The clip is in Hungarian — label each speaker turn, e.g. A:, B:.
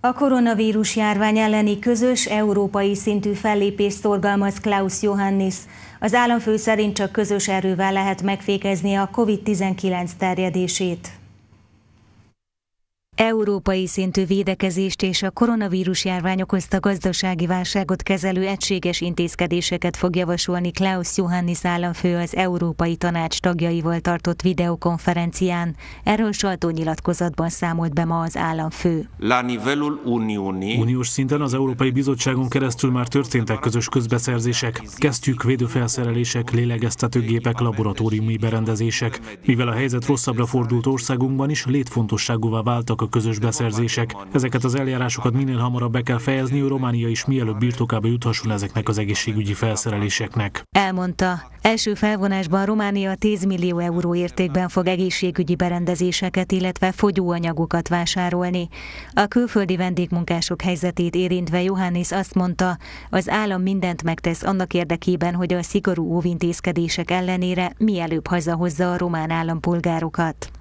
A: A koronavírus járvány elleni közös európai szintű fellépés szorgalmaz Klaus Johannis. Az államfő szerint csak közös erővel lehet megfékezni a COVID-19 terjedését európai szintű védekezést és a koronavírus járvány okozta gazdasági válságot kezelő egységes intézkedéseket fog javasolni Klaus Johannis államfő az Európai Tanács tagjaival tartott videokonferencián. Erről nyilatkozatban számolt be ma az államfő.
B: Uniós szinten az Európai Bizottságon keresztül már történtek közös közbeszerzések, kezdjük védőfelszerelések, lélegeztetőgépek, laboratóriumi berendezések. Mivel a helyzet rosszabbra fordult országunkban is, létfontosságúvá váltak a közös beszerzések. Ezeket az eljárásokat minél hamarabb be kell fejezni, hogy Románia is mielőbb birtokába juthasson ezeknek az egészségügyi felszereléseknek.
A: Elmondta, első felvonásban Románia 10 millió euró értékben fog egészségügyi berendezéseket, illetve fogyóanyagokat vásárolni. A külföldi vendégmunkások helyzetét érintve Johannes azt mondta, az állam mindent megtesz annak érdekében, hogy a szigorú óvintézkedések ellenére mielőbb hazahozza a román állampolgárokat.